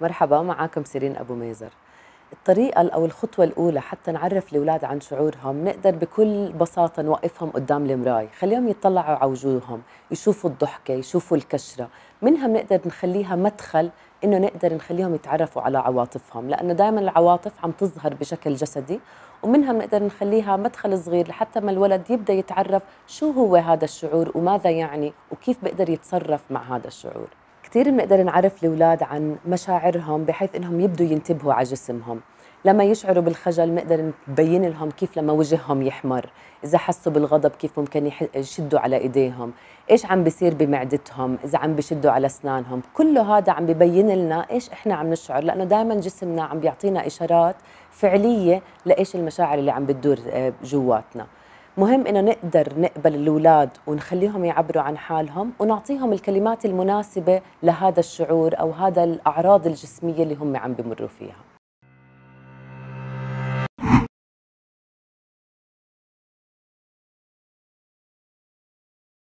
مرحبا معكم سيرين أبو ميزر الطريقة أو الخطوة الأولى حتى نعرف الأولاد عن شعورهم نقدر بكل بساطة نوقفهم قدام المراي خليهم يطلعوا على وجوههم يشوفوا الضحكة يشوفوا الكشرة منها بنقدر نخليها مدخل إنه نقدر نخليهم يتعرفوا على عواطفهم لأنه دائما العواطف عم تظهر بشكل جسدي ومنها بنقدر نخليها مدخل صغير لحتى ما الولد يبدأ يتعرف شو هو هذا الشعور وماذا يعني وكيف بقدر يتصرف مع هذا الشعور كثير بنقدر نعرف الاولاد عن مشاعرهم بحيث انهم يبدوا ينتبهوا على جسمهم لما يشعروا بالخجل بنقدر نبين لهم كيف لما وجههم يحمر اذا حسوا بالغضب كيف ممكن يشدوا على ايديهم ايش عم بيصير بمعدتهم اذا عم بيشدوا على اسنانهم كله هذا عم ببين لنا ايش احنا عم نشعر لانه دائما جسمنا عم بيعطينا اشارات فعليه لايش المشاعر اللي عم بتدور آه، جواتنا مهم إنه نقدر نقبل الأولاد ونخليهم يعبروا عن حالهم ونعطيهم الكلمات المناسبة لهذا الشعور أو هذا الأعراض الجسمية اللي هم عم بمروا فيها